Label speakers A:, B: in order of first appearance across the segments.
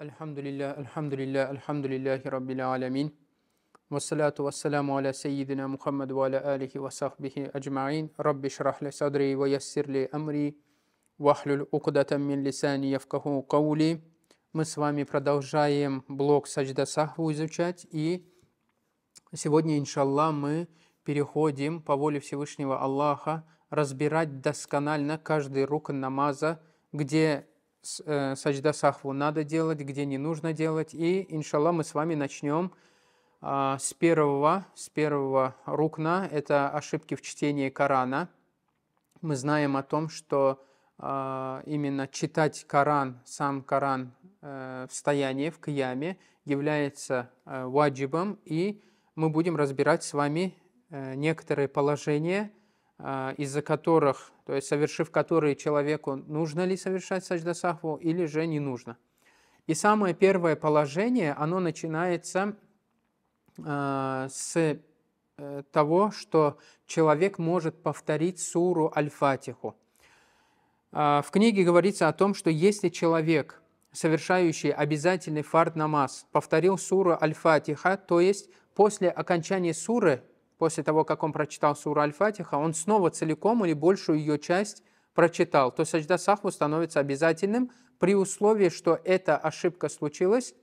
A: Elhamdülillah, elhamdülillah, elhamdülillahi rabbil Алямин. Ve salatu ve selamu ala seyyidina Muhammed ve ala alihi ve Садри, ecma'in. Rabbi şirahle sadri ve укдатам мин лисани явкаху каули. Мы с вами продолжаем блок Саджда Сахву изучать, и сегодня, иншаллах, мы переходим по воле Всевышнего Аллаха разбирать досконально каждый рук намаза, где саджда э, сахву надо делать, где не нужно делать. И, иншаллах, мы с вами начнем а, с первого, с первого рукна. Это ошибки в чтении Корана. Мы знаем о том, что а, именно читать Коран, сам Коран э, в стоянии, в кияме, является э, ваджибом. И мы будем разбирать с вами некоторые положения, из-за которых то есть совершив которые человеку нужно ли совершать сахву или же не нужно. И самое первое положение, оно начинается э, с э, того, что человек может повторить суру Аль-Фатиху. Э, в книге говорится о том, что если человек, совершающий обязательный фард намаз, повторил суру Аль-Фатиха, то есть после окончания суры после того, как он прочитал сура Аль-Фатиха, он снова целиком или большую ее часть прочитал, то сажда сахву становится обязательным при условии, что эта ошибка случилась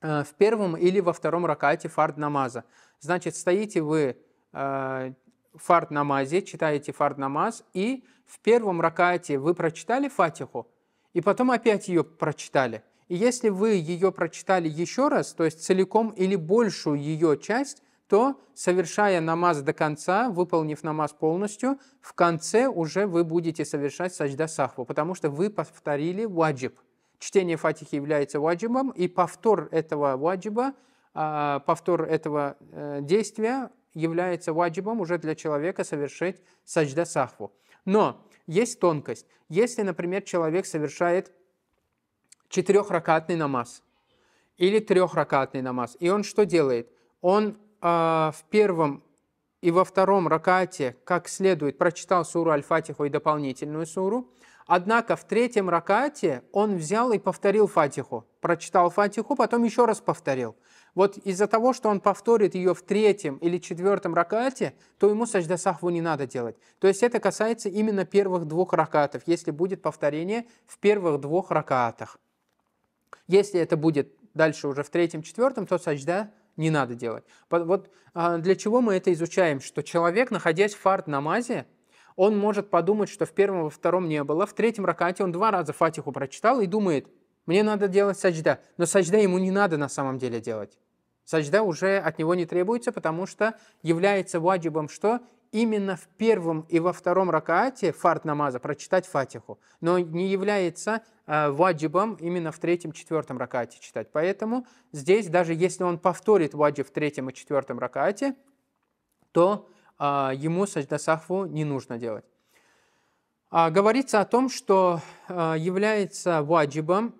A: э, в первом или во втором ракате фард намаза. Значит, стоите вы э, фард намазе, читаете фард намаз, и в первом ракате вы прочитали фатиху, и потом опять ее прочитали. И если вы ее прочитали еще раз, то есть целиком или большую ее часть, то, совершая намаз до конца, выполнив намаз полностью, в конце уже вы будете совершать сажда сахву, потому что вы повторили ваджиб. Чтение фатихи является ваджибом, и повтор этого ваджиба, а, повтор этого э, действия является ваджибом уже для человека совершить сажда сахву. Но есть тонкость. Если, например, человек совершает четырехракатный намаз или трехракатный намаз, и он что делает? Он а, в первом и во втором ракате как следует прочитал суру Аль-Фатиху и дополнительную суру, однако в третьем ракате он взял и повторил Фатиху, прочитал Фатиху, потом еще раз повторил. Вот из-за того, что он повторит ее в третьем или четвертом ракате, то ему сажда сахву не надо делать. То есть это касается именно первых двух ракатов, если будет повторение в первых двух ракатах. Если это будет дальше уже в третьем, четвертом, то сажда не надо делать. Вот а, для чего мы это изучаем? Что человек, находясь в фарт-намазе, он может подумать, что в первом, во втором не было, в третьем ракате он два раза фатиху прочитал и думает, мне надо делать сажда. но сажда ему не надо на самом деле делать. Сажда уже от него не требуется, потому что является ваджибом что? именно в первом и во втором ракаате фарт намаза прочитать фатиху, но не является э, ваджибом именно в третьем, четвертом ракате читать. Поэтому здесь, даже если он повторит ваджиб в третьем и четвертом ракате, то э, ему сахву не нужно делать. А, говорится о том, что э, является ваджибом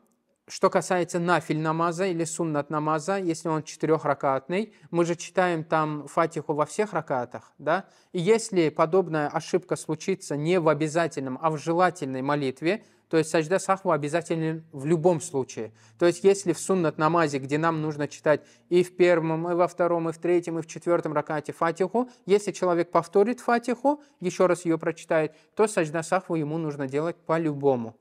A: что касается нафиль намаза или суннат намаза, если он четырехракатный, мы же читаем там фатиху во всех ракатах, да? И если подобная ошибка случится не в обязательном, а в желательной молитве, то есть сажда сахва обязательно в любом случае. То есть если в суннат намазе, где нам нужно читать и в первом, и во втором, и в третьем, и в четвертом ракате фатиху, если человек повторит фатиху, еще раз ее прочитает, то сажда сахву ему нужно делать по-любому.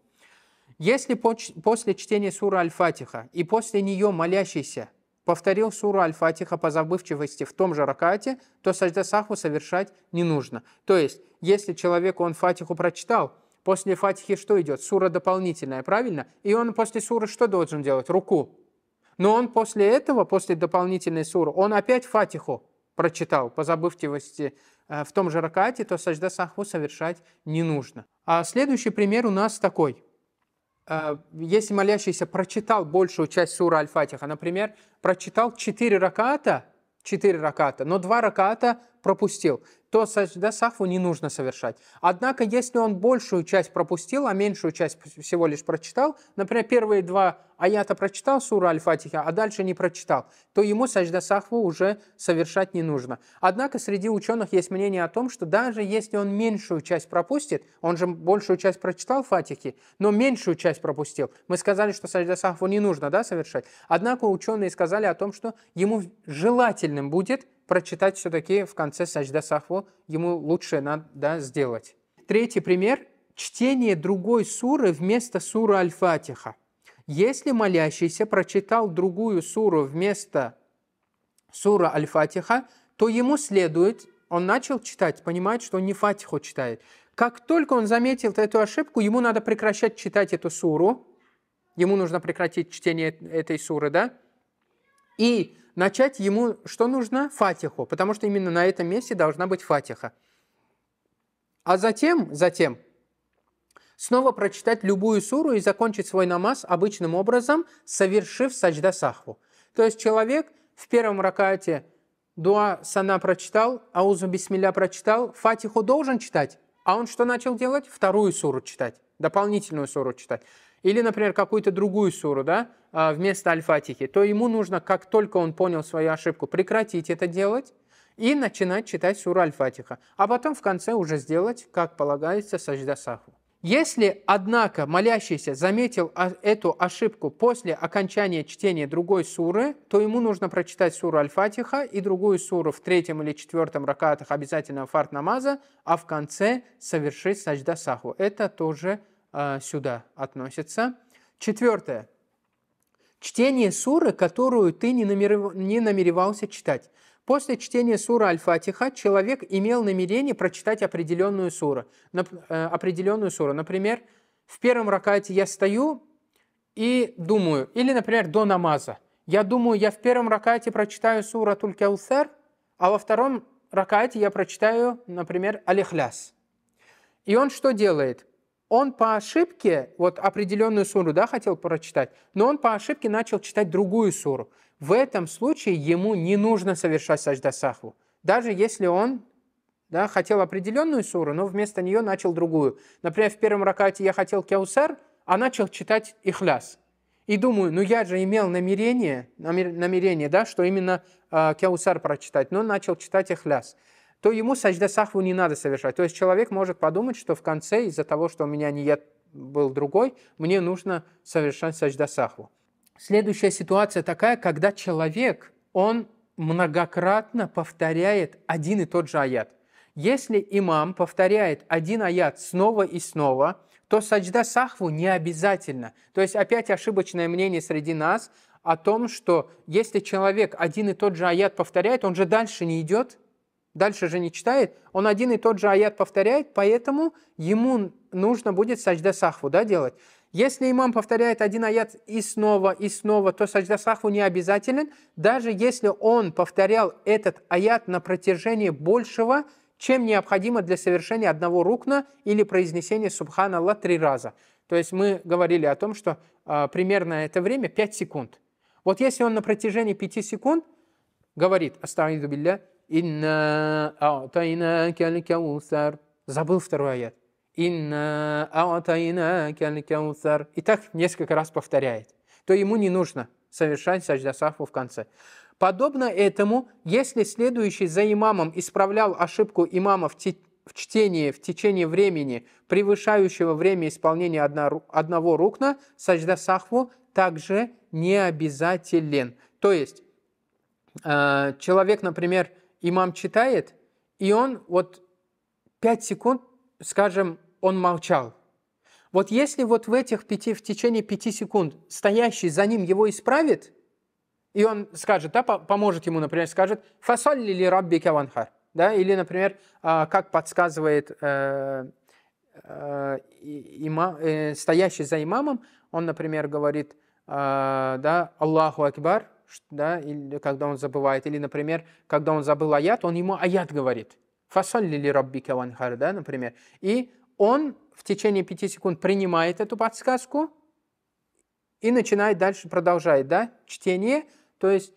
A: Если после чтения сура Аль-Фатиха и после нее молящийся повторил суру Аль-Фатиха по забывчивости в том же ракате, то сажда сахву совершать не нужно. То есть, если человеку он Фатиху прочитал, после Фатихи что идет? Сура дополнительная, правильно? И он после суры что должен делать? Руку. Но он после этого, после дополнительной суры, он опять Фатиху прочитал по забывчивости э, в том же ракате, то сажда сахву совершать не нужно. А следующий пример у нас такой – Э, если молящийся прочитал большую часть сура Аль-Фатиха, например, прочитал 4 раката, 4 раката, но 2 раката пропустил, то сажда сахву не нужно совершать. Однако, если он большую часть пропустил, а меньшую часть всего лишь прочитал, например, первые два аята прочитал сура Аль-Фатиха, а дальше не прочитал, то ему сажда сахву уже совершать не нужно. Однако, среди ученых есть мнение о том, что даже если он меньшую часть пропустит, он же большую часть прочитал Фатихи, но меньшую часть пропустил. Мы сказали, что сажда сахву не нужно да, совершать. Однако, ученые сказали о том, что ему желательным будет прочитать все-таки в конце сажда сахву, ему лучше надо да, сделать. Третий пример – чтение другой суры вместо суры Аль-Фатиха. Если молящийся прочитал другую суру вместо суры Аль-Фатиха, то ему следует, он начал читать, понимает, что он не Фатиху читает. Как только он заметил эту ошибку, ему надо прекращать читать эту суру, ему нужно прекратить чтение этой суры, да? И начать ему что нужно? Фатиху, потому что именно на этом месте должна быть фатиха. А затем, затем, снова прочитать любую суру и закончить свой намаз обычным образом, совершив саджда сахву. То есть человек в первом ракате дуа сана прочитал, аузу бисмилля прочитал, фатиху должен читать, а он что начал делать? Вторую суру читать, дополнительную суру читать или, например, какую-то другую суру, да, а, вместо альфатихи, то ему нужно, как только он понял свою ошибку, прекратить это делать и начинать читать суру альфатиха, а потом в конце уже сделать, как полагается, сажда саху. Если, однако, молящийся заметил а, эту ошибку после окончания чтения другой суры, то ему нужно прочитать суру Аль-Фатиха и другую суру в третьем или четвертом ракатах обязательного фарт намаза, а в конце совершить сажда саху. Это тоже а, сюда относится. Четвертое. Чтение суры, которую ты не, намеревался читать. После чтения суры Аль-Фатиха человек имел намерение прочитать определенную суру. Э, определенную суру. Например, в первом ракате я стою и думаю, или, например, до намаза. Я думаю, я в первом ракате прочитаю сура Туль-Каусар, а во втором ракате я прочитаю, например, Алихляс. И он что делает? он по ошибке, вот определенную суру, да, хотел прочитать, но он по ошибке начал читать другую суру. В этом случае ему не нужно совершать сажда сахву. Даже если он да, хотел определенную суру, но вместо нее начал другую. Например, в первом ракате я хотел кяусар, а начал читать ихляс. И думаю, ну я же имел намерение, намерение да, что именно э, а, кяусар прочитать, но начал читать ихляс то ему сажда сахву не надо совершать. То есть человек может подумать, что в конце из-за того, что у меня не я был другой, мне нужно совершать сажда сахву. Следующая ситуация такая, когда человек, он многократно повторяет один и тот же аят. Если имам повторяет один аят снова и снова, то саджда сахву не обязательно. То есть опять ошибочное мнение среди нас о том, что если человек один и тот же аят повторяет, он же дальше не идет – дальше же не читает, он один и тот же аят повторяет, поэтому ему нужно будет сажда сахву да, делать. Если имам повторяет один аят и снова, и снова, то сажда сахву не обязателен, даже если он повторял этот аят на протяжении большего, чем необходимо для совершения одного рукна или произнесения субханалла три раза. То есть мы говорили о том, что э, примерно это время 5 секунд. Вот если он на протяжении 5 секунд говорит «Астагиду билля», «Инна а'тайна калькаусар». Забыл второй аят. «Инна а'тайна калькаусар». И так несколько раз повторяет. То ему не нужно совершать садждасафу в конце. Подобно этому, если следующий за имамом исправлял ошибку имама в, в чтении в течение времени, превышающего время исполнения одна, одного рукна, сажда сахву также не обязателен. То есть, э, человек, например, имам читает, и он вот 5 секунд, скажем, он молчал. Вот если вот в этих пяти, в течение пяти секунд стоящий за ним его исправит, и он скажет, да, поможет ему, например, скажет, фасолли или рабби каванхар, да, или, например, а, как подсказывает э, э, има, э, стоящий за имамом, он, например, говорит, э, да, Аллаху Акбар, да, или когда он забывает, или, например, когда он забыл аят, он ему аят говорит. Фасалли ли раббика ванхар, да, например. И он в течение пяти секунд принимает эту подсказку и начинает дальше, продолжает, да, чтение. То есть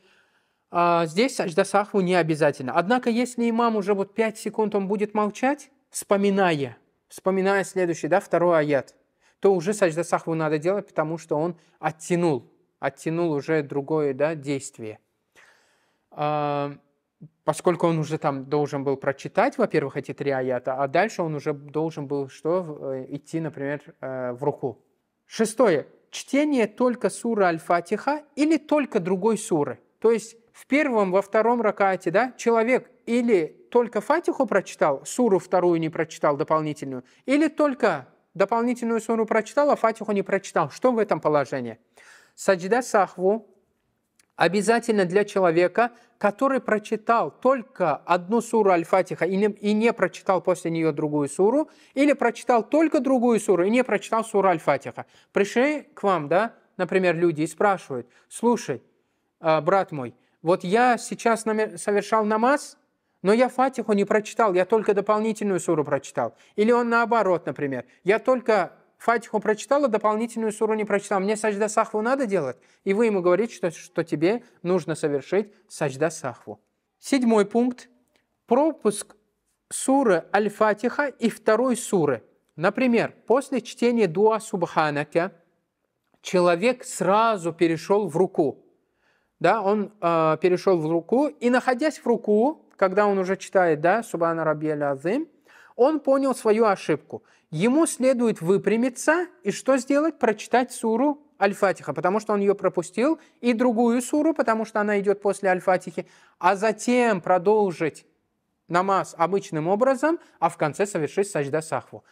A: а, здесь сажда сахву не обязательно. Однако, если имам уже вот пять секунд он будет молчать, вспоминая, вспоминая следующий, да, второй аят, то уже сажда сахву надо делать, потому что он оттянул оттянул уже другое да, действие. А, поскольку он уже там должен был прочитать, во-первых, эти три аята, а дальше он уже должен был что? Э, идти, например, э, в руку. Шестое. Чтение только суры Аль-Фатиха или только другой суры. То есть в первом, во втором ракате, да, человек или только Фатиху прочитал, суру вторую не прочитал дополнительную, или только дополнительную суру прочитал, а Фатиху не прочитал. Что в этом положении? саджда сахву обязательно для человека, который прочитал только одну суру Аль-Фатиха и, и не прочитал после нее другую суру, или прочитал только другую суру и не прочитал суру Аль-Фатиха. Пришли к вам, да, например, люди и спрашивают, слушай, а, брат мой, вот я сейчас совершал намаз, но я Фатиху не прочитал, я только дополнительную суру прочитал. Или он наоборот, например, я только Фатиху прочитала, дополнительную суру не прочитала. Мне сажда сахву надо делать? И вы ему говорите, что, что тебе нужно совершить сажда сахву. Седьмой пункт. Пропуск суры Аль-Фатиха и второй суры. Например, после чтения дуа Субханака человек сразу перешел в руку. Да, он э, перешел в руку, и находясь в руку, когда он уже читает, да, Субхана Рабия Азим, он понял свою ошибку. Ему следует выпрямиться и что сделать? Прочитать суру альфатиха, потому что он ее пропустил, и другую суру, потому что она идет после альфатихи, а затем продолжить намаз обычным образом, а в конце совершить сажда сахву.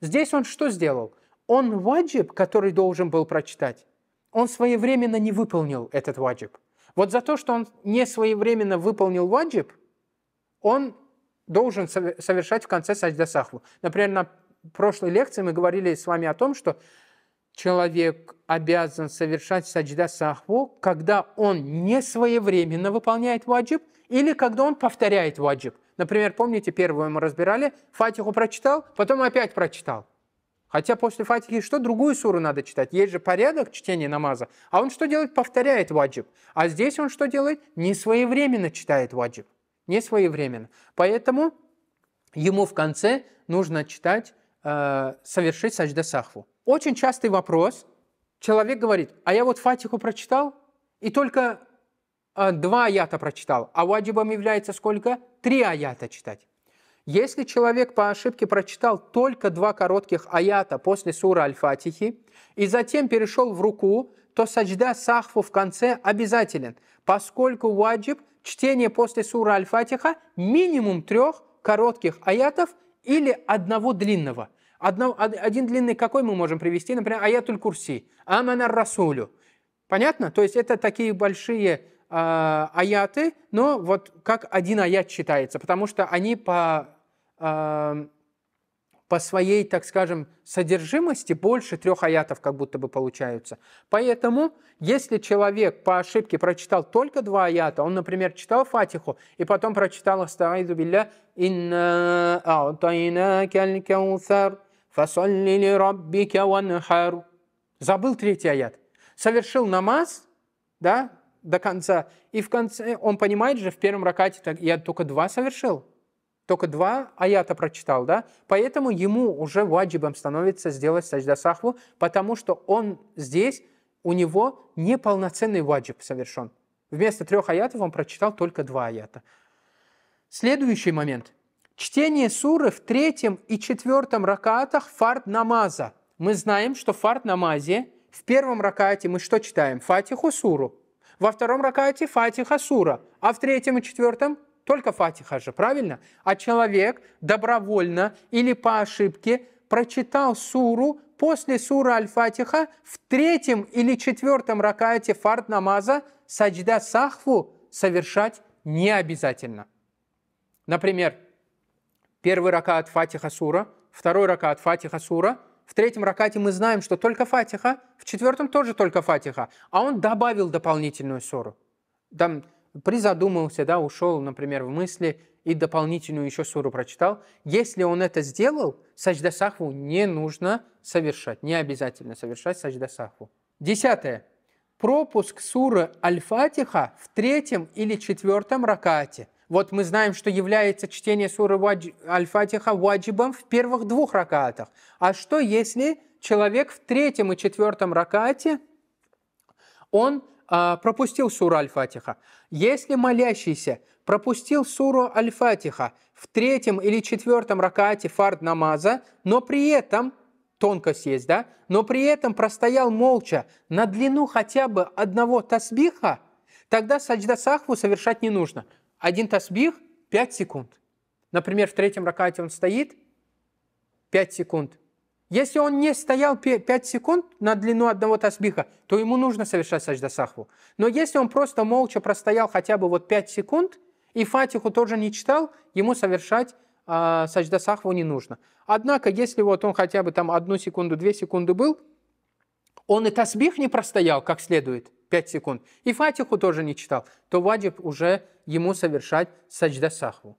A: Здесь он что сделал? Он ваджиб, который должен был прочитать, он своевременно не выполнил этот ваджиб. Вот за то, что он не своевременно выполнил ваджиб, он должен совершать в конце саджда сахву. Например, на прошлой лекции мы говорили с вами о том, что человек обязан совершать саджда сахву, когда он не своевременно выполняет ваджиб или когда он повторяет ваджиб. Например, помните, первую мы разбирали, фатиху прочитал, потом опять прочитал. Хотя после фатихи что? Другую суру надо читать. Есть же порядок чтения намаза. А он что делает? Повторяет ваджиб. А здесь он что делает? Не своевременно читает ваджиб не своевременно, Поэтому ему в конце нужно читать э, «Совершить сажда сахву». Очень частый вопрос. Человек говорит, а я вот фатиху прочитал, и только э, два аята прочитал, а ваджибом является сколько? Три аята читать. Если человек по ошибке прочитал только два коротких аята после сура Аль-Фатихи и затем перешел в руку, то саджда сахву в конце обязателен, поскольку ваджиб – чтение после сура Аль-Фатиха минимум трех коротких аятов или одного длинного. Одно, один длинный какой мы можем привести? Например, аятуль курси, амана расулю. Понятно? То есть это такие большие э, аяты, но вот как один аят читается, потому что они по э, по своей, так скажем, содержимости больше трех аятов как будто бы получаются. Поэтому, если человек по ошибке прочитал только два аята, он, например, читал Фатиху и потом прочитал «Астаиду билля» «Инна аутайна калькаутар, фасолли ли раббика ванхар». Забыл третий аят. Совершил намаз, да, до конца. И в конце он понимает же, в первом ракате так, я только два совершил только два аята прочитал, да? Поэтому ему уже ваджибом становится сделать сажда сахву, потому что он здесь, у него неполноценный ваджиб совершен. Вместо трех аятов он прочитал только два аята. Следующий момент. Чтение суры в третьем и четвертом ракатах фарт намаза. Мы знаем, что в фарт намазе в первом ракате мы что читаем? Фатиху суру. Во втором ракате фатиха сура. А в третьем и четвертом только Фатиха же, правильно? А человек добровольно или по ошибке прочитал суру после суры Аль-Фатиха в третьем или четвертом ракате фард намаза саджда сахву совершать не обязательно. Например, первый ракат Фатиха сура, второй ракат Фатиха сура, в третьем ракате мы знаем, что только Фатиха, в четвертом тоже только Фатиха, а он добавил дополнительную суру. Там призадумался, да, ушел, например, в мысли и дополнительную еще суру прочитал. Если он это сделал, саджда сахву не нужно совершать, не обязательно совершать саджда сахву. Десятое. Пропуск суры Аль-Фатиха в третьем или четвертом ракате. Вот мы знаем, что является чтение суры Аль-Фатиха ваджибом в первых двух ракатах. А что если человек в третьем и четвертом ракате, он а, пропустил суру Аль-Фатиха. Если молящийся пропустил суру Аль-Фатиха в третьем или четвертом ракате фард намаза, но при этом тонкость есть, да, но при этом простоял молча на длину хотя бы одного тасбиха, тогда саджда сахву совершать не нужно. Один тасбих 5 секунд. Например, в третьем ракате он стоит 5 секунд, если он не стоял 5 секунд на длину одного тасбиха, то ему нужно совершать сажда сахву. Но если он просто молча простоял хотя бы вот 5 секунд, и фатиху тоже не читал, ему совершать э, а, сажда сахву не нужно. Однако, если вот он хотя бы там одну секунду, две секунды был, он и тасбих не простоял как следует, 5 секунд, и фатиху тоже не читал, то ваджиб уже ему совершать сажда сахву.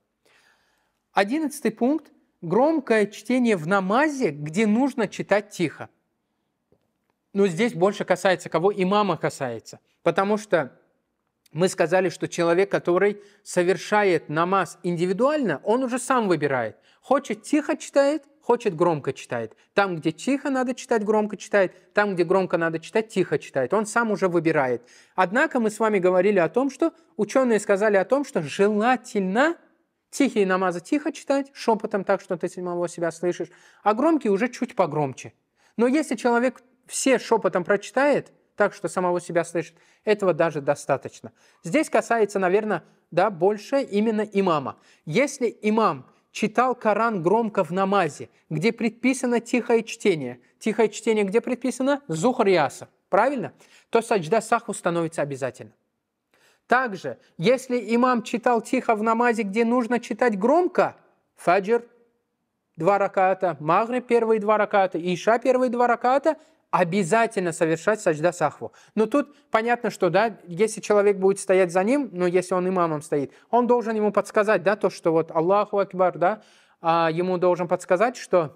A: Одиннадцатый пункт громкое чтение в намазе, где нужно читать тихо. Но здесь больше касается кого? Имама касается. Потому что мы сказали, что человек, который совершает намаз индивидуально, он уже сам выбирает. Хочет тихо читает, хочет громко читает. Там, где тихо надо читать, громко читает. Там, где громко надо читать, тихо читает. Он сам уже выбирает. Однако мы с вами говорили о том, что ученые сказали о том, что желательно – Тихие намазы тихо читать, шепотом так, что ты самого себя слышишь, а громкие уже чуть погромче. Но если человек все шепотом прочитает, так, что самого себя слышит, этого даже достаточно. Здесь касается, наверное, да, больше именно имама. Если имам читал Коран громко в намазе, где предписано тихое чтение, тихое чтение где предписано? Зухр Яса, правильно? То саджда саху становится обязательным. Также, если имам читал тихо в намазе, где нужно читать громко, фаджр два раката, магры первые два раката, иша первые два раката, обязательно совершать сажда сахву. Но тут понятно, что, да, если человек будет стоять за ним, но ну, если он имамом стоит, он должен ему подсказать, да, то, что вот Аллаху Акбар, да, а ему должен подсказать, что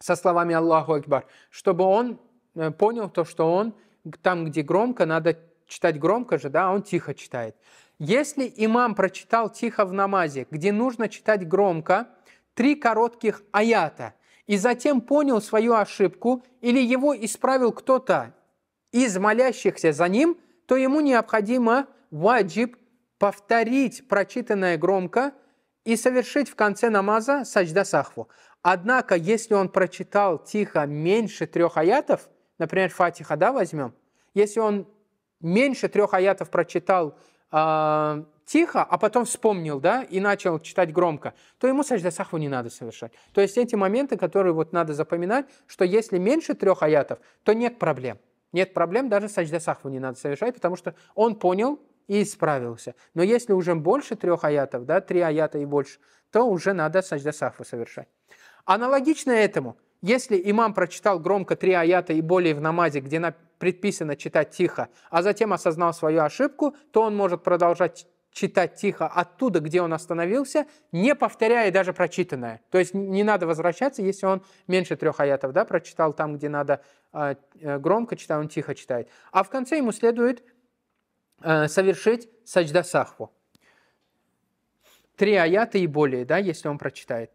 A: со словами Аллаху Акбар, чтобы он э, понял то, что он там, где громко, надо читать громко же, да, а он тихо читает. Если имам прочитал тихо в намазе, где нужно читать громко, три коротких аята, и затем понял свою ошибку, или его исправил кто-то из молящихся за ним, то ему необходимо ваджиб повторить прочитанное громко и совершить в конце намаза саджда сахву. Однако, если он прочитал тихо меньше трех аятов, например, Фатиха, да, возьмем, если он меньше трех аятов прочитал э, тихо, а потом вспомнил, да, и начал читать громко, то ему сажда сахву не надо совершать. То есть эти моменты, которые вот надо запоминать, что если меньше трех аятов, то нет проблем. Нет проблем, даже сажда сахву не надо совершать, потому что он понял и исправился. Но если уже больше трех аятов, да, три аята и больше, то уже надо сажда сахву совершать. Аналогично этому, если имам прочитал громко три аята и более в намазе, где на предписано читать тихо, а затем осознал свою ошибку, то он может продолжать читать тихо оттуда, где он остановился, не повторяя даже прочитанное. То есть не надо возвращаться, если он меньше трех аятов да, прочитал там, где надо а, э, громко читать, он тихо читает. А в конце ему следует э, совершить саджда сахву. Три аята и более, да, если он прочитает.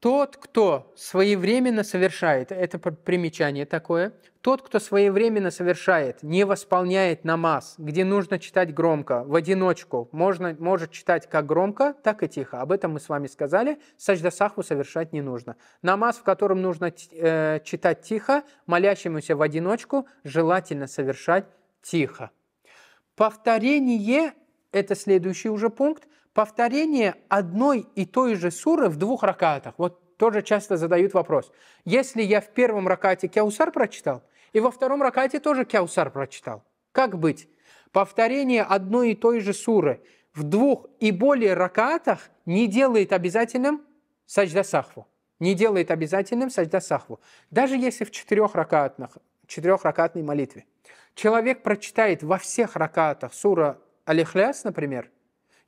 A: Тот, кто своевременно совершает, это примечание такое, тот, кто своевременно совершает, не восполняет намаз, где нужно читать громко, в одиночку, можно, может читать как громко, так и тихо. Об этом мы с вами сказали, Саждасаху совершать не нужно. Намаз, в котором нужно э, читать тихо, молящемуся в одиночку, желательно совершать тихо. Повторение – это следующий уже пункт – повторение одной и той же суры в двух ракатах. Вот тоже часто задают вопрос. Если я в первом ракате Кяусар прочитал, и во втором ракате тоже Кяусар прочитал, как быть? Повторение одной и той же суры в двух и более ракатах не делает обязательным саджда сахву. Не делает обязательным саджда сахву. Даже если в четырех ракатных, четырехракатной молитве человек прочитает во всех ракатах сура Алихляс, например –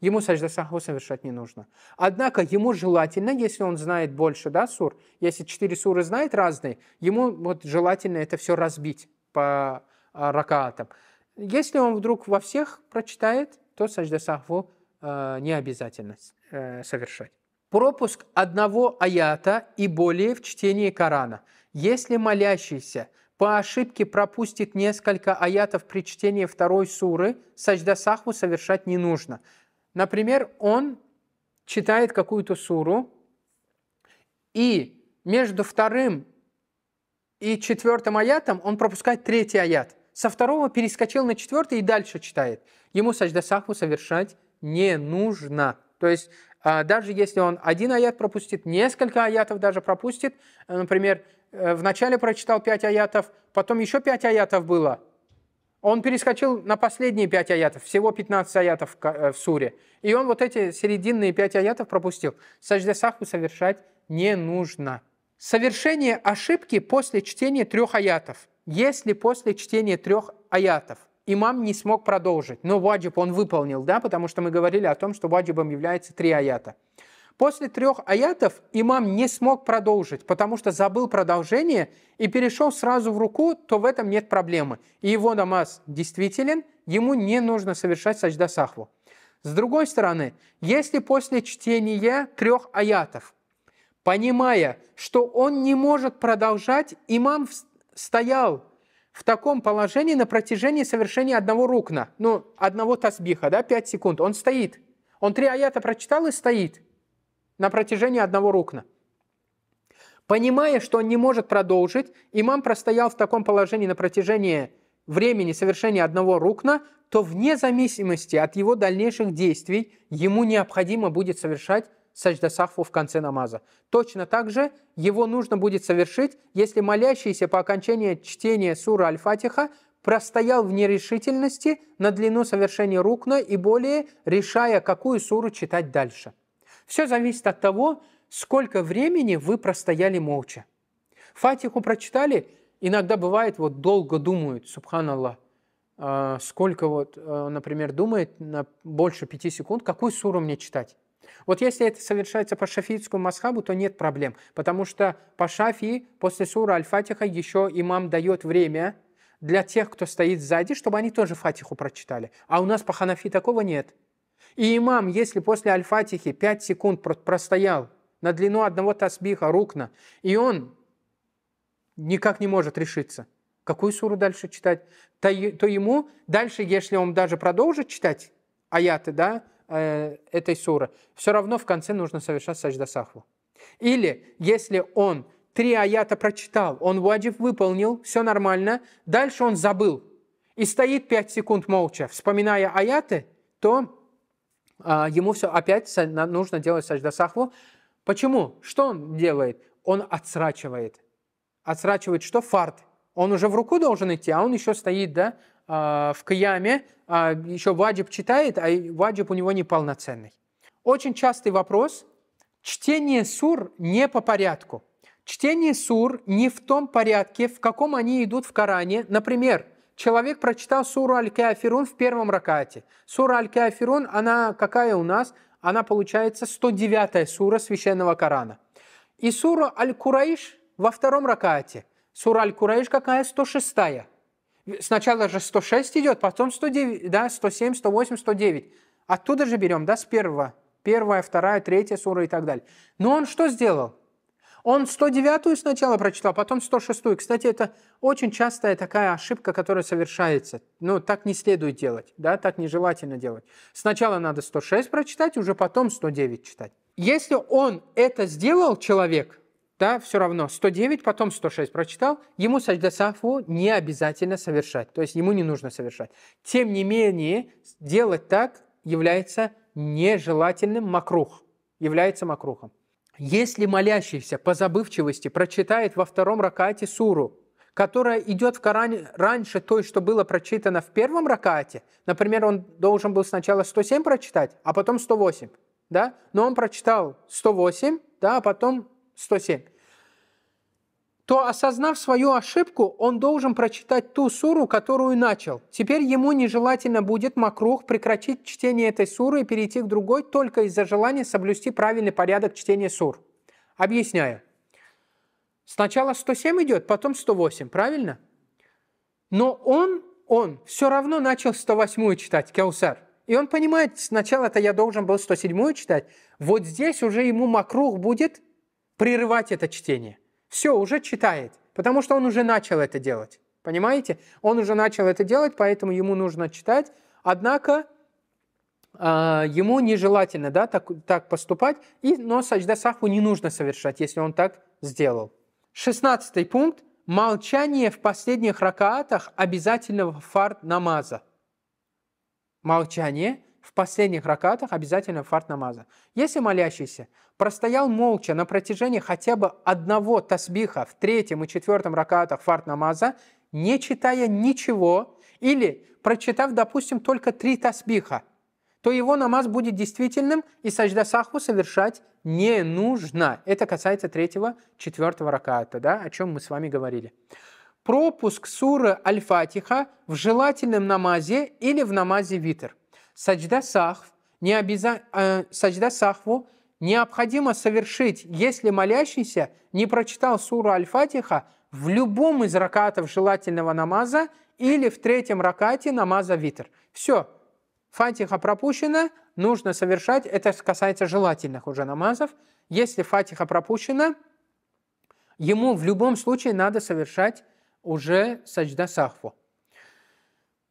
A: ему сажда сахву совершать не нужно. Однако ему желательно, если он знает больше, да, сур, если четыре суры знает разные, ему вот желательно это все разбить по а, ракаатам. Если он вдруг во всех прочитает, то сажда сахву э, не обязательно э, совершать. Пропуск одного аята и более в чтении Корана. Если молящийся по ошибке пропустит несколько аятов при чтении второй суры, сажда сахву совершать не нужно. Например, он читает какую-то суру, и между вторым и четвертым аятом он пропускает третий аят. Со второго перескочил на четвертый и дальше читает. Ему сажда сахву совершать не нужно. То есть а, даже если он один аят пропустит, несколько аятов даже пропустит, э, например, э, вначале прочитал пять аятов, потом еще пять аятов было – он перескочил на последние пять аятов, всего 15 аятов э, в суре. И он вот эти серединные пять аятов пропустил. Сажде сахву совершать не нужно. Совершение ошибки после чтения трех аятов. Если после чтения трех аятов имам не смог продолжить, но ваджиб он выполнил, да, потому что мы говорили о том, что ваджибом является три аята. После трех аятов имам не смог продолжить, потому что забыл продолжение и перешел сразу в руку, то в этом нет проблемы. И его намаз действителен, ему не нужно совершать сажда сахву. С другой стороны, если после чтения трех аятов, понимая, что он не может продолжать, имам стоял в таком положении на протяжении совершения одного рукна, ну, одного тасбиха, да, пять секунд, он стоит. Он три аята прочитал и стоит – на протяжении одного рукна. Понимая, что он не может продолжить, имам простоял в таком положении на протяжении времени совершения одного рукна, то вне зависимости от его дальнейших действий ему необходимо будет совершать садждасахву в конце намаза. Точно так же его нужно будет совершить, если молящийся по окончании чтения сура Аль-Фатиха простоял в нерешительности на длину совершения рукна и более решая, какую суру читать дальше. Все зависит от того, сколько времени вы простояли молча. Фатиху прочитали, иногда бывает, вот долго думают, субханаллах, а, сколько вот, а, например, думает на больше пяти секунд, какую суру мне читать. Вот если это совершается по шафиитскому масхабу, то нет проблем, потому что по шафии после суры Аль-Фатиха еще имам дает время для тех, кто стоит сзади, чтобы они тоже Фатиху прочитали. А у нас по ханафи такого нет. И имам, если после Аль-Фатихи 5 секунд простоял на длину одного тасбиха, рукна, и он никак не может решиться, какую суру дальше читать, то, то ему дальше, если он даже продолжит читать аяты да, э, этой суры, все равно в конце нужно совершать сахву. Или если он три аята прочитал, он ваджиб выполнил, все нормально, дальше он забыл и стоит пять секунд молча, вспоминая аяты, то а, ему все опять нужно делать сажда сахву. Почему? Что он делает? Он отсрачивает. Отсрачивает что? Фарт. Он уже в руку должен идти, а он еще стоит, да, а, в каяме, а, еще ваджиб читает, а ваджиб у него неполноценный. Очень частый вопрос. Чтение сур не по порядку. Чтение сур не в том порядке, в каком они идут в Коране. Например, человек прочитал суру Аль-Кафирун в первом ракате. Сура Аль-Кафирун, она какая у нас? Она получается 109-я сура Священного Корана. И сура Аль-Кураиш во втором ракате. Сура Аль-Кураиш какая? 106-я. Сначала же 106 идет, потом 109, да, 107, 108, 109. Оттуда же берем, да, с первого. Первая, вторая, третья сура и так далее. Но он что сделал? Он 109-ю сначала прочитал, потом 106-ю. Кстати, это очень частая такая ошибка, которая совершается. Ну, так не следует делать, да, так нежелательно делать. Сначала надо 106 прочитать, уже потом 109 читать. Если он это сделал, человек, да, все равно 109, потом 106 прочитал, ему сажда сафу не обязательно совершать, то есть ему не нужно совершать. Тем не менее, делать так является нежелательным макрух, является макрухом. Если молящийся по забывчивости прочитает во втором ракате суру, которая идет в Коране раньше той, что было прочитано в первом ракате, например, он должен был сначала 107 прочитать, а потом 108, да? но он прочитал 108, да, а потом 107 то, осознав свою ошибку, он должен прочитать ту суру, которую начал. Теперь ему нежелательно будет макрух прекратить чтение этой суры и перейти к другой только из-за желания соблюсти правильный порядок чтения сур. Объясняю. Сначала 107 идет, потом 108, правильно? Но он, он все равно начал 108 читать, Кеусар. И он понимает, сначала-то я должен был 107 читать. Вот здесь уже ему макрух будет прерывать это чтение – все, уже читает, потому что он уже начал это делать. Понимаете? Он уже начал это делать, поэтому ему нужно читать. Однако а, ему нежелательно да, так, так поступать, и, но саджда сахву не нужно совершать, если он так сделал. Шестнадцатый пункт. Молчание в последних ракаатах обязательного фарт намаза. Молчание – в последних ракатах обязательно фарт намаза. Если молящийся простоял молча на протяжении хотя бы одного тасбиха в третьем и четвертом ракатах фарт намаза, не читая ничего, или прочитав, допустим, только три тасбиха, то его намаз будет действительным, и сажда сахву совершать не нужно. Это касается третьего, четвертого раката, да, о чем мы с вами говорили пропуск суры Аль-Фатиха в желательном намазе или в намазе витр саджда сахв, не обяза... э, саджда сахву необходимо совершить, если молящийся не прочитал суру Аль-Фатиха в любом из ракатов желательного намаза или в третьем ракате намаза витр. Все, Фатиха пропущена, нужно совершать, это касается желательных уже намазов. Если Фатиха пропущена, ему в любом случае надо совершать уже саджда сахву.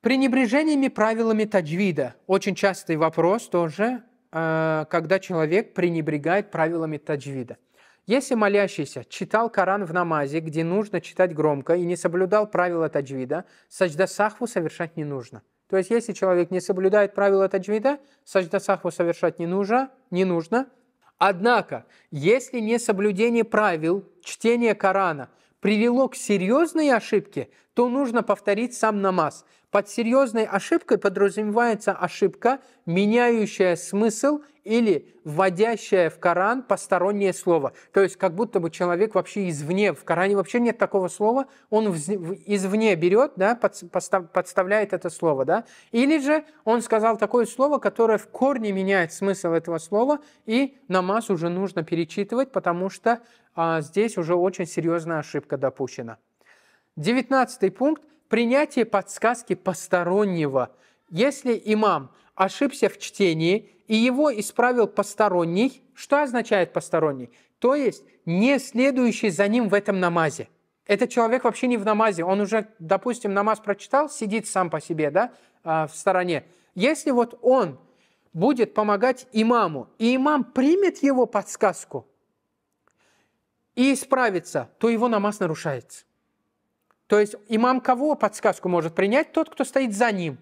A: Пренебрежениями правилами таджвида. Очень частый вопрос тоже, э, когда человек пренебрегает правилами таджвида. Если молящийся читал Коран в намазе, где нужно читать громко, и не соблюдал правила таджвида, сажда сахву совершать не нужно. То есть, если человек не соблюдает правила таджвида, сажда сахву совершать не нужно, не нужно. Однако, если несоблюдение правил чтения Корана привело к серьезной ошибке, то нужно повторить сам намаз. Под серьезной ошибкой подразумевается ошибка, меняющая смысл или вводящая в Коран постороннее слово. То есть как будто бы человек вообще извне, в Коране вообще нет такого слова, он извне берет, да, подставляет это слово. Да? Или же он сказал такое слово, которое в корне меняет смысл этого слова, и намаз уже нужно перечитывать, потому что а, здесь уже очень серьезная ошибка допущена. Девятнадцатый пункт – принятие подсказки постороннего. Если имам ошибся в чтении и его исправил посторонний, что означает посторонний? То есть не следующий за ним в этом намазе. Этот человек вообще не в намазе, он уже, допустим, намаз прочитал, сидит сам по себе, да, а, в стороне. Если вот он будет помогать имаму, и имам примет его подсказку и исправится, то его намаз нарушается. То есть имам кого подсказку может принять? Тот, кто стоит за ним.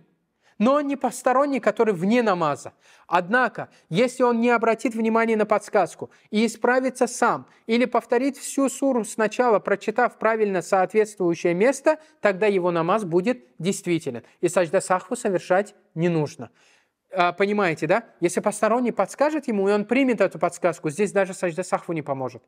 A: Но не посторонний, который вне намаза. Однако, если он не обратит внимания на подсказку и исправится сам, или повторит всю суру сначала, прочитав правильно соответствующее место, тогда его намаз будет действителен. И сажда сахву совершать не нужно а, понимаете, да? Если посторонний подскажет ему, и он примет эту подсказку, здесь даже сажда сахву не поможет.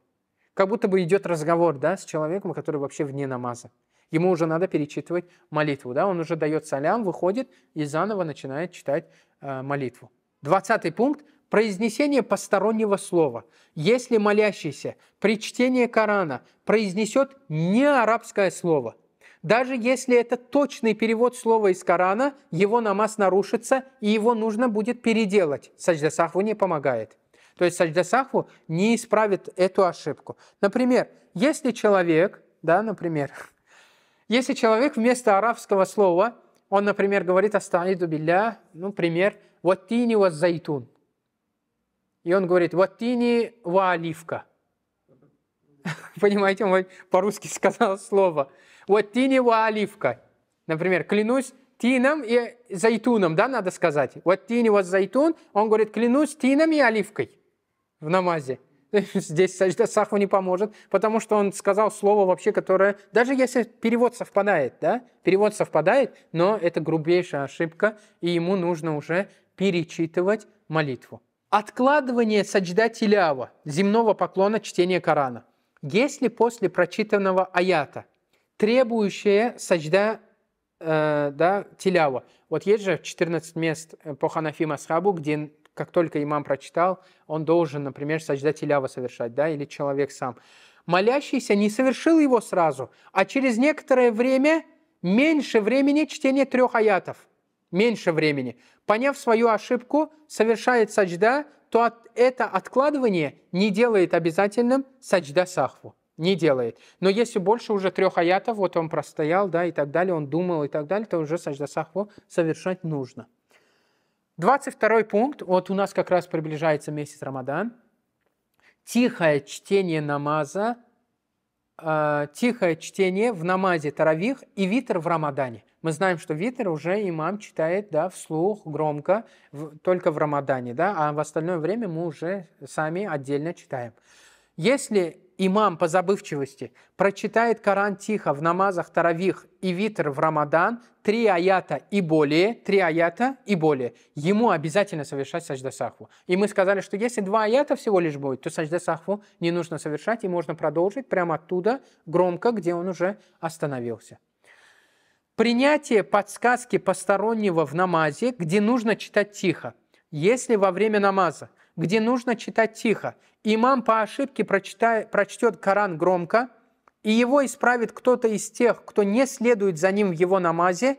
A: Как будто бы идет разговор, да, с человеком, который вообще вне намаза. Ему уже надо перечитывать молитву, да, он уже дает салям, выходит и заново начинает читать э, молитву. Двадцатый пункт – произнесение постороннего слова. Если молящийся при чтении Корана произнесет не арабское слово, даже если это точный перевод слова из Корана, его намаз нарушится, и его нужно будет переделать. Саджда сахву не помогает. То есть саджда сахву не исправит эту ошибку. Например, если человек, да, например, Если человек вместо арабского слова, он, например, говорит «Астаниду билля», ну, пример, «Вот тини вас зайтун». И он говорит «Вот тини ва оливка». Понимаете, он по-русски сказал слово. «Вот тини ва оливка». Например, «Клянусь тином и зайтуном», да, надо сказать. «Вот тини вас зайтун», он говорит «Клянусь тином и оливкой» в намазе. здесь Саху не поможет, потому что он сказал слово вообще, которое, даже если перевод совпадает, да, перевод совпадает, но это грубейшая ошибка, и ему нужно уже перечитывать молитву. Откладывание саджда тилява, земного поклона чтения Корана. Если после прочитанного аята требующее саджда э, да, тилява, вот есть же 14 мест э, по Ханафима масхабу, где как только имам прочитал, он должен, например, сажда тилява совершать, да, или человек сам. Молящийся не совершил его сразу, а через некоторое время, меньше времени чтения трех аятов, меньше времени. Поняв свою ошибку, совершает саджда. то от, это откладывание не делает обязательным саджда сахву не делает. Но если больше уже трех аятов, вот он простоял, да, и так далее, он думал и так далее, то уже саджда сахву совершать нужно. 22 пункт, вот у нас как раз приближается месяц Рамадан. Тихое чтение намаза, э, тихое чтение в намазе Таравих и витр в Рамадане. Мы знаем, что витр уже имам читает да, вслух, громко, в, только в Рамадане, да, а в остальное время мы уже сами отдельно читаем. Если имам по забывчивости прочитает Коран тихо в намазах Таравих и Витр в Рамадан три аята и более, три аята и более, ему обязательно совершать сажда сахву. И мы сказали, что если два аята всего лишь будет, то сажда сахву не нужно совершать, и можно продолжить прямо оттуда, громко, где он уже остановился. Принятие подсказки постороннего в намазе, где нужно читать тихо. Если во время намаза где нужно читать тихо. Имам по ошибке прочитает, прочтет Коран громко, и его исправит кто-то из тех, кто не следует за ним в его намазе,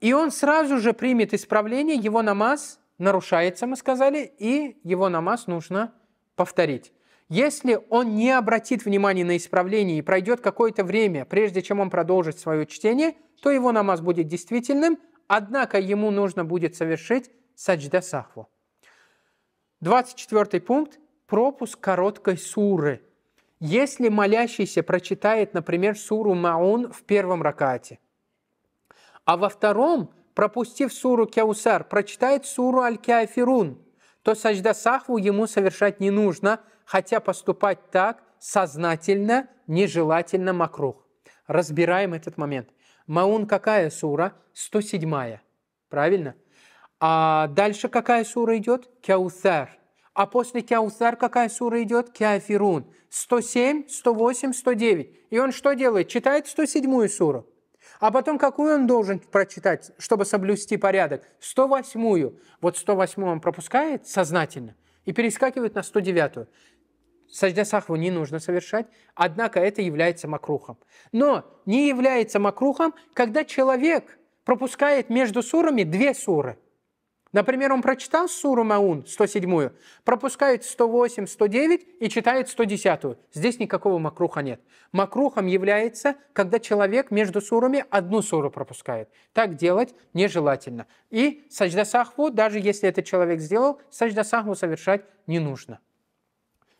A: и он сразу же примет исправление, его намаз нарушается, мы сказали, и его намаз нужно повторить. Если он не обратит внимания на исправление и пройдет какое-то время, прежде чем он продолжит свое чтение, то его намаз будет действительным, однако ему нужно будет совершить саджда сахву. 24 пункт – пропуск короткой суры. Если молящийся прочитает, например, суру Маун в первом ракате, а во втором, пропустив суру Кяусар, прочитает суру Аль-Кяфирун, то сажда сахву ему совершать не нужно, хотя поступать так сознательно нежелательно макрух. Разбираем этот момент. Маун какая сура? 107 правильно? А дальше какая сура идет? Кяусер. А после Кяусер какая сура идет? Кяфирун. 107, 108, 109. И он что делает? Читает 107 суру. А потом какую он должен прочитать, чтобы соблюсти порядок? 108-ю. Вот 108 он пропускает сознательно и перескакивает на 109-ю. Сажда сахву не нужно совершать, однако это является макрухом. Но не является макрухом, когда человек пропускает между сурами две суры. Например, он прочитал суру Маун, 107, пропускает 108, 109 и читает 110. Здесь никакого макруха нет. Макрухом является, когда человек между сурами одну суру пропускает. Так делать нежелательно. И сахву даже если этот человек сделал, сахву совершать не нужно.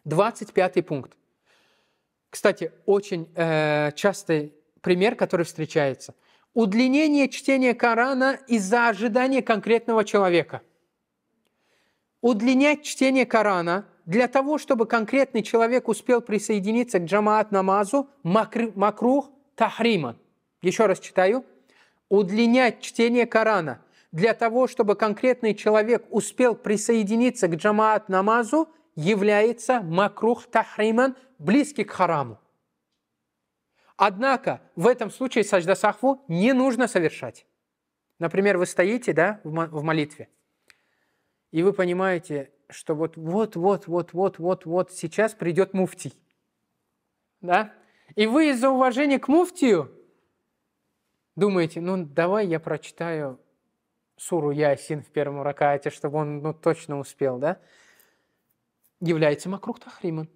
A: 25 пункт. Кстати, очень э, частый пример, который встречается удлинение чтения Корана из-за ожидания конкретного человека. Удлинять чтение Корана для того, чтобы конкретный человек успел присоединиться к джамаат намазу макрух тахрима. Еще раз читаю. Удлинять чтение Корана для того, чтобы конкретный человек успел присоединиться к джамаат намазу, является макрух тахриман, близкий к хараму. Однако в этом случае сажда сахву не нужно совершать. Например, вы стоите да, в молитве, и вы понимаете, что вот, вот, вот, вот, вот, вот, вот сейчас придет муфтий. Да? И вы из-за уважения к муфтию думаете, ну давай я прочитаю суру Ясин в первом ракате, чтобы он ну, точно успел, да? Является макрук тахриман.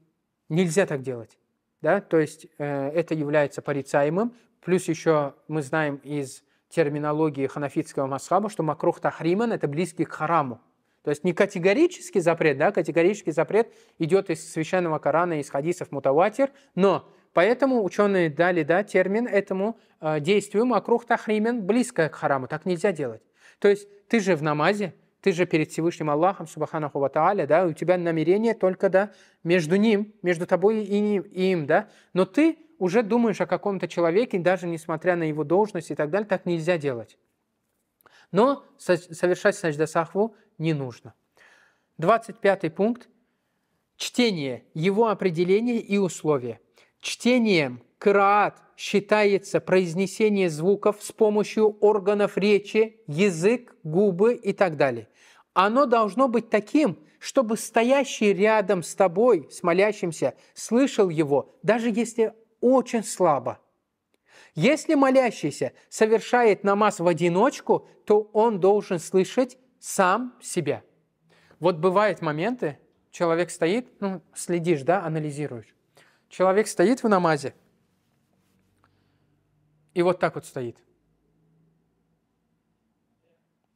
A: Нельзя так делать да, то есть э, это является порицаемым. Плюс еще мы знаем из терминологии ханафитского масхаба, что макрух тахриман – это близкий к хараму. То есть не категорический запрет, да, категорический запрет идет из священного Корана, из хадисов мутаватер, но поэтому ученые дали да, термин этому э, действию макрух тахримен, близкое к хараму, так нельзя делать. То есть ты же в намазе, ты же перед Всевышним Аллахом, Субханаху Ватааля, да, у тебя намерение только, да, между ним, между тобой и, и им, да, но ты уже думаешь о каком-то человеке, даже несмотря на его должность и так далее, так нельзя делать. Но совершать сажда сахву не нужно. 25 пункт. Чтение, его определение и условия. Чтением краат считается произнесение звуков с помощью органов речи, язык, губы и так далее оно должно быть таким, чтобы стоящий рядом с тобой, с молящимся, слышал его, даже если очень слабо. Если молящийся совершает намаз в одиночку, то он должен слышать сам себя. Вот бывают моменты, человек стоит, ну, следишь, да, анализируешь. Человек стоит в намазе и вот так вот стоит.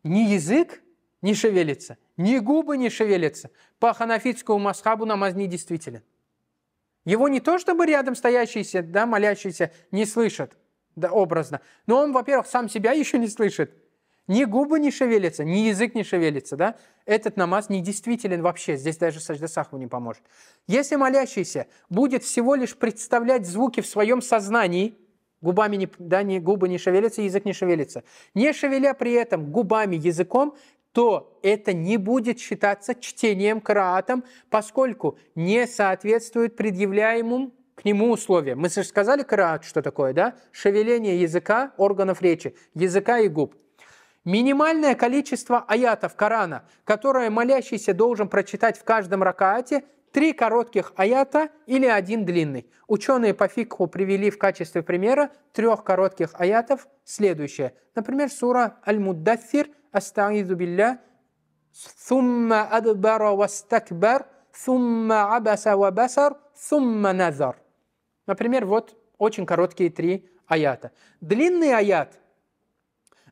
A: Не язык, не шевелится, ни губы не шевелятся. По ханафитскому масхабу намаз не действителен. Его не то чтобы рядом стоящиеся, да, молящиеся не слышат, да, образно. Но он, во-первых, сам себя еще не слышит. Ни губы не шевелятся, ни язык не шевелится, да? Этот намаз не действителен вообще, здесь даже сажда сахву не поможет. Если молящийся будет всего лишь представлять звуки в своем сознании, губами не, да, не, губы не шевелятся, язык не шевелится, не шевеля при этом губами, языком, то это не будет считаться чтением караатом, поскольку не соответствует предъявляемым к нему условиям. Мы же сказали караат, что такое, да? Шевеление языка, органов речи, языка и губ. Минимальное количество аятов Корана, которое молящийся должен прочитать в каждом ракаате, три коротких аята или один длинный. Ученые по фикху привели в качестве примера трех коротких аятов следующее. Например, сура Аль-Муддаффир муддафир Астаизу билля. Сумма адбара вастакбар. Сумма абаса ва басар. Сумма назар. Например, вот очень короткие три аята. Длинный аят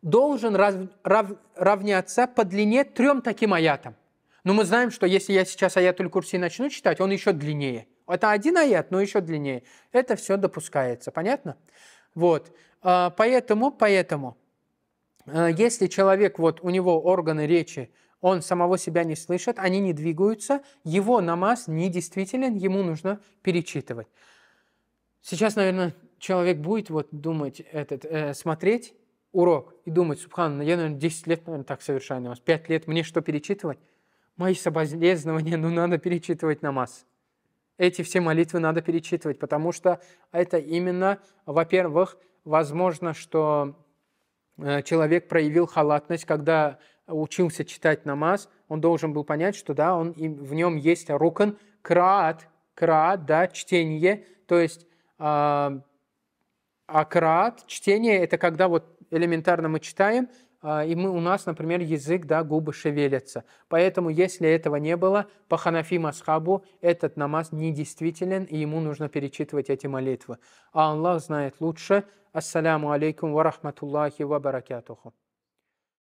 A: должен рав, рав, равняться по длине трем таким аятам. Но мы знаем, что если я сейчас аятуль курси начну читать, он еще длиннее. Это один аят, но еще длиннее. Это все допускается. Понятно? Вот. А, поэтому, поэтому Э, если человек, вот у него органы речи, он самого себя не слышит, они не двигаются, его намаз не действителен, ему нужно перечитывать. Сейчас, наверное, человек будет вот думать, этот, э, смотреть урок и думать, субханно, я, наверное, 10 лет, наверное, так совершаю намаз, 5 лет, мне что перечитывать? Мои соболезнования, ну надо перечитывать намаз. Эти все молитвы надо перечитывать, потому что это именно, во-первых, возможно, что Э, человек проявил халатность, когда учился читать намаз, он должен был понять, что да, он, в нем есть рукан, краат, краат, да, чтение, то есть а, а краат, чтение, это когда вот элементарно мы читаем, а, и мы, у нас, например, язык, да, губы шевелятся. Поэтому, если этого не было, по ханафи масхабу этот намаз недействителен, и ему нужно перечитывать эти молитвы. А Аллах знает лучше. Ассаляму алейкум ва рахматуллахи ва баракятуху.